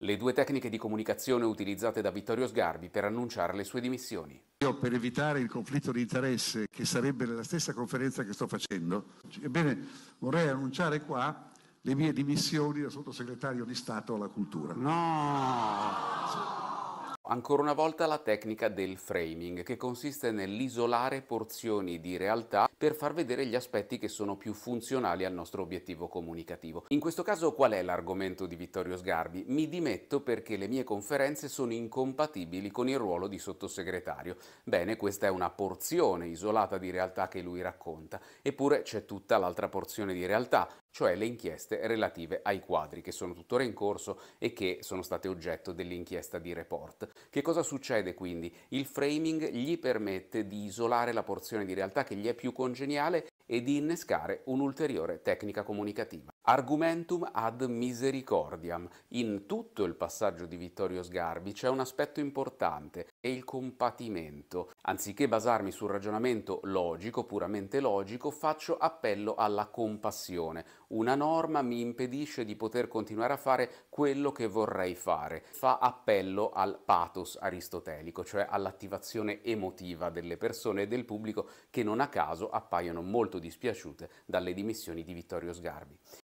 Le due tecniche di comunicazione utilizzate da Vittorio Sgarbi per annunciare le sue dimissioni. Io per evitare il conflitto di interesse che sarebbe nella stessa conferenza che sto facendo, ebbene vorrei annunciare qua le mie dimissioni da sottosegretario di Stato alla cultura. No! Ancora una volta la tecnica del framing, che consiste nell'isolare porzioni di realtà per far vedere gli aspetti che sono più funzionali al nostro obiettivo comunicativo. In questo caso qual è l'argomento di Vittorio Sgarbi? Mi dimetto perché le mie conferenze sono incompatibili con il ruolo di sottosegretario. Bene, questa è una porzione isolata di realtà che lui racconta, eppure c'è tutta l'altra porzione di realtà, cioè le inchieste relative ai quadri che sono tuttora in corso e che sono state oggetto dell'inchiesta di report. Che cosa succede quindi? Il framing gli permette di isolare la porzione di realtà che gli è più congeniale e di innescare un'ulteriore tecnica comunicativa. Argumentum ad misericordiam. In tutto il passaggio di Vittorio Sgarbi c'è un aspetto importante, è il compatimento. Anziché basarmi sul ragionamento logico, puramente logico, faccio appello alla compassione. Una norma mi impedisce di poter continuare a fare quello che vorrei fare. Fa appello al pathos aristotelico, cioè all'attivazione emotiva delle persone e del pubblico che non a caso appaiono molto dispiaciute dalle dimissioni di Vittorio Sgarbi.